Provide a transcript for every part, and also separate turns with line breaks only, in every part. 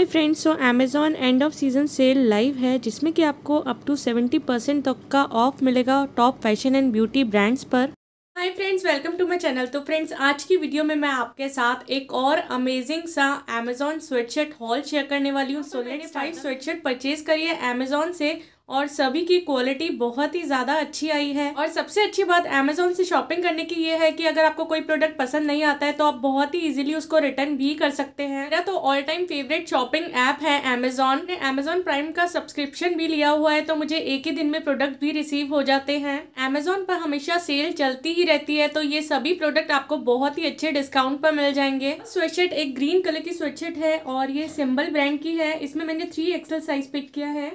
hi friends so Amazon end of season sale live है जिसमें कि आपको अप टू 70 परसेंट तक का ऑफ मिलेगा top fashion and beauty brands पर hi friends welcome to my channel तो फ्रेंड्स आज की वीडियो में मैं आपके साथ एक और अमेजिंग सा अमेजॉन स्वेटशर्ट हॉल शेयर करने वाली हूँ सो हाँ, तो मैंने फाइव स्वेटशर्ट परचेज करी है अमेजॉन से और सभी की क्वालिटी बहुत ही ज़्यादा अच्छी आई है और सबसे अच्छी बात अमेजोन से शॉपिंग करने की ये है कि अगर आपको कोई प्रोडक्ट पसंद नहीं आता है तो आप बहुत ही इजीली उसको रिटर्न भी कर सकते हैं मेरा तो all time favourite shopping app है अमेजोन ने अमेजोन प्राइम का सब्सक्रिप्शन भी लिया हुआ है तो मुझे एक ही दिन में प्रोडक्ट भी रिसीव हो जाते हैं अमेजोन पर हमेशा सेल चलती ही रहती है तो ये सभी प्रोडक्ट आपको बहुत ही अच्छे डिस्काउंट पर मिल जाएंगे स्वेटशर्ट एक ग्रीन कलर की स्वेटशर्ट है और ये सिंबल ब्रांड की है इसमें मैंने थ्री एक्सल साइज पिक किया है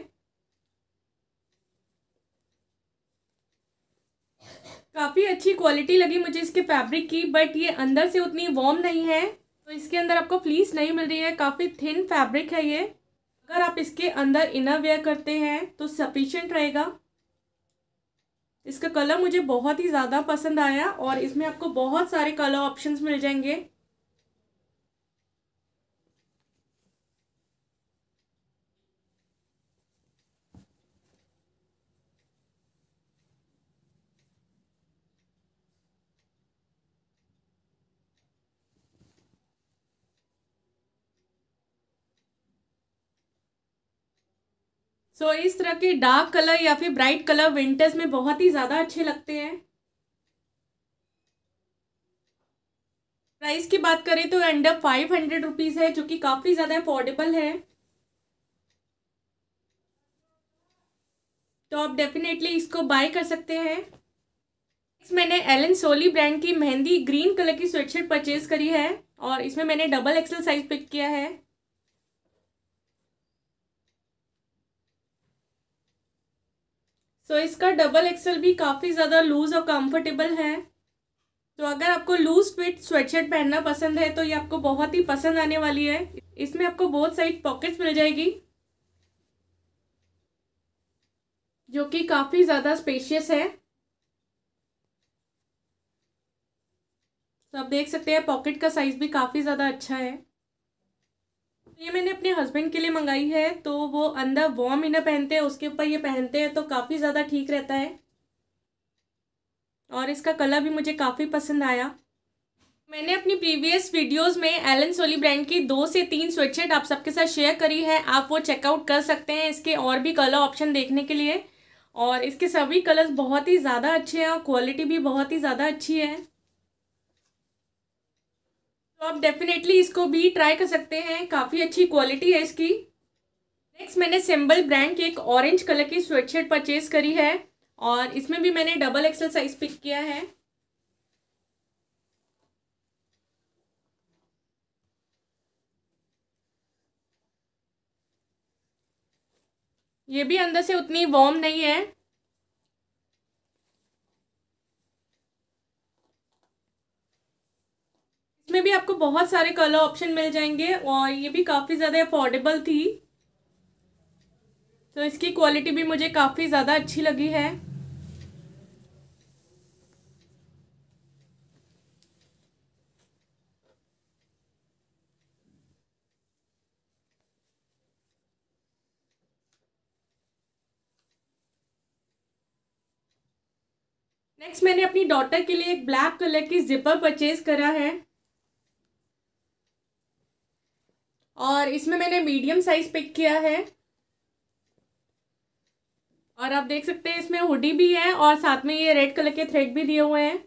काफ़ी अच्छी क्वालिटी लगी मुझे इसके फैब्रिक की बट ये अंदर से उतनी वॉम नहीं है तो इसके अंदर आपको फ्लीस नहीं मिल रही है काफ़ी थिन फैब्रिक है ये अगर आप इसके अंदर इनर वेयर करते हैं तो सफिशेंट रहेगा इसका कलर मुझे बहुत ही ज़्यादा पसंद आया और इसमें आपको बहुत सारे कलर ऑप्शंस मिल जाएंगे सो so, इस तरह के डार्क कलर या फिर ब्राइट कलर विंटर्स में बहुत ही ज़्यादा अच्छे लगते हैं प्राइस की बात करें तो अंडर फाइव हंड्रेड रुपीज़ है जो कि काफ़ी ज़्यादा अफोर्डेबल है तो आप डेफिनेटली इसको बाय कर सकते हैं नेक्स्ट मैंने एलन सोली ब्रांड की मेहंदी ग्रीन कलर की स्वेटशर्ट परचेज करी है और इसमें मैंने डबल एक्सल साइज पिक किया है सो so, इसका डबल एक्सल भी काफ़ी ज़्यादा लूज़ और कंफर्टेबल है तो अगर आपको लूज फिट स्वेटशर्ट पहनना पसंद है तो ये आपको बहुत ही पसंद आने वाली है इसमें आपको बहुत साइड पॉकेट्स मिल जाएगी जो कि काफ़ी ज़्यादा स्पेशियस है तो आप देख सकते हैं पॉकेट का साइज़ भी काफ़ी ज़्यादा अच्छा है ये मैंने अपने हस्बैंड के लिए मंगाई है तो वो अंदर वॉर्म इनर पहनते हैं उसके ऊपर ये पहनते हैं तो काफ़ी ज़्यादा ठीक रहता है और इसका कलर भी मुझे काफ़ी पसंद आया मैंने अपनी प्रीवियस वीडियोस में एलन सोली ब्रांड की दो से तीन स्वेटशर्ट आप सबके साथ शेयर करी है आप वो चेकआउट कर सकते हैं इसके और भी कलर ऑप्शन देखने के लिए और इसके सभी कलर्स बहुत ही ज़्यादा अच्छे हैं और क्वालिटी भी बहुत ही ज़्यादा अच्छी है तो आप डेफिनेटली इसको भी ट्राई कर सकते हैं काफ़ी अच्छी क्वालिटी है इसकी नेक्स्ट मैंने सिंबल ब्रांड की एक ऑरेंज कलर की स्वेटशर्ट परचेज करी है और इसमें भी मैंने डबल एक्सल साइज पिक किया है ये भी अंदर से उतनी वॉर्म नहीं है इसमें भी आपको बहुत सारे कलर ऑप्शन मिल जाएंगे और ये भी काफ़ी ज़्यादा अफोर्डेबल थी तो इसकी क्वालिटी भी मुझे काफ़ी ज़्यादा अच्छी लगी है नेक्स्ट मैंने अपनी डॉटर के लिए एक ब्लैक कलर की जिपर परचेज करा है और इसमें मैंने मीडियम साइज़ पिक किया है और आप देख सकते हैं इसमें हुडी भी है और साथ में ये रेड कलर के थ्रेड भी दिए हुए हैं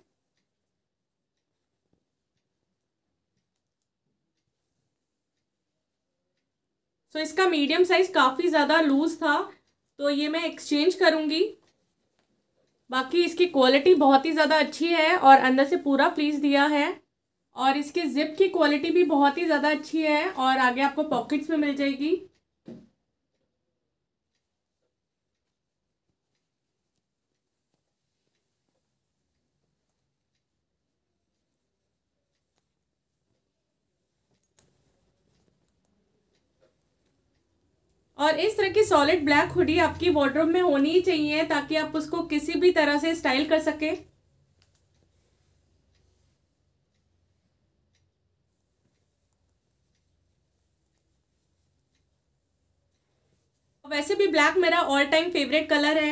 सो so, इसका मीडियम साइज़ काफ़ी ज़्यादा लूज़ था तो ये मैं एक्सचेंज करूँगी बाकी इसकी क्वालिटी बहुत ही ज़्यादा अच्छी है और अंदर से पूरा प्लीज़ दिया है और इसके जिप की क्वालिटी भी बहुत ही ज़्यादा अच्छी है और आगे आपको पॉकेट्स में मिल जाएगी और इस तरह की सॉलिड ब्लैक हुडी आपकी वॉर्ड्रोब में होनी ही चाहिए ताकि आप उसको किसी भी तरह से स्टाइल कर सकें वैसे भी ब्लैक मेरा ऑल टाइम फेवरेट कलर है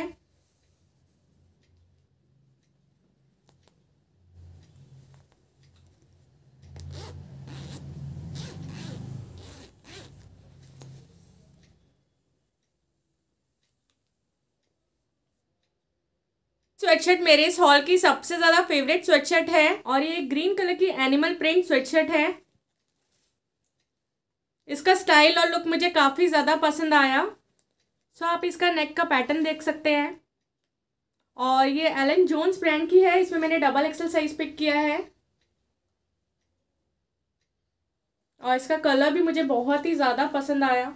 स्वेटशर्ट मेरे इस हॉल की सबसे ज़्यादा फेवरेट स्वेटशर्ट है और ये ग्रीन कलर की एनिमल प्रिंट स्वेटशर्ट है इसका स्टाइल और लुक मुझे काफ़ी ज़्यादा पसंद आया सो आप इसका नेक का पैटर्न देख सकते हैं और ये एलन जोन्स ब्रांड की है इसमें मैंने डबल एक्सल साइज पिक किया है और इसका कलर भी मुझे बहुत ही ज़्यादा पसंद आया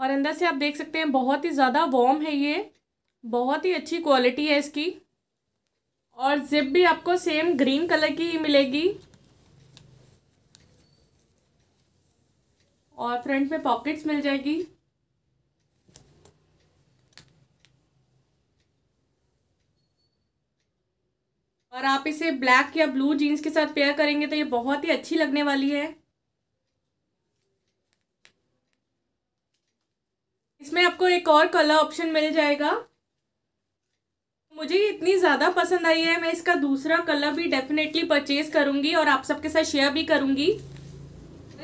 और अंदर से आप देख सकते हैं बहुत ही ज़्यादा वॉम है ये बहुत ही अच्छी क्वालिटी है इसकी और जिप भी आपको सेम ग्रीन कलर की ही मिलेगी और फ्रंट में पॉकेट्स मिल जाएगी और आप इसे ब्लैक या ब्लू जीन्स के साथ पेयर करेंगे तो ये बहुत ही अच्छी लगने वाली है इसमें आपको एक और कलर ऑप्शन मिल जाएगा मुझे ये इतनी ज़्यादा पसंद आई है मैं इसका दूसरा कलर भी डेफिनेटली परचेज करूँगी और आप सबके साथ शेयर भी करूँगी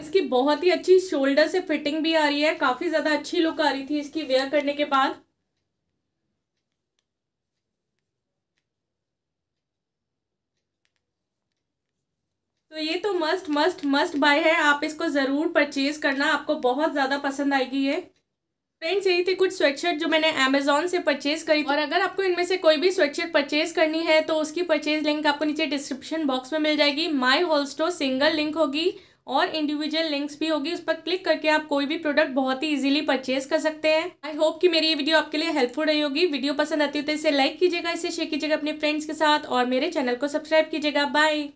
इसकी बहुत ही अच्छी शोल्डर से फिटिंग भी आ रही है काफ़ी ज़्यादा अच्छी लुक आ रही थी इसकी वेयर करने के बाद तो ये तो मस्ट मस्ट मस्ट बाय है आप इसको ज़रूर परचेज़ करना आपको बहुत ज़्यादा पसंद आएगी ये फ्रेंड्स यही थी कुछ स्वेटशर्ट जो मैंने अमेजोन से परचेज करी और अगर आपको इनमें से कोई भी स्वेटशर्ट परचेज करनी है तो उसकी परचेज लिंक आपको नीचे डिस्क्रिप्शन बॉक्स में मिल जाएगी my whole store single link होगी और इंडिविजुअल लिंक्स भी होगी उस पर क्लिक करके आप कोई भी प्रोडक्ट बहुत ही इजीली परचेज कर सकते हैं आई होप कि मेरी ये वीडियो आपके लिए हेल्पफुल रही होगी वीडियो पसंद आती है तो इसे लाइक कीजिएगा इसे शेयर कीजिएगा अपने फ्रेंड्स के साथ और मेरे चैनल को सब्सक्राइब कीजिएगा बाय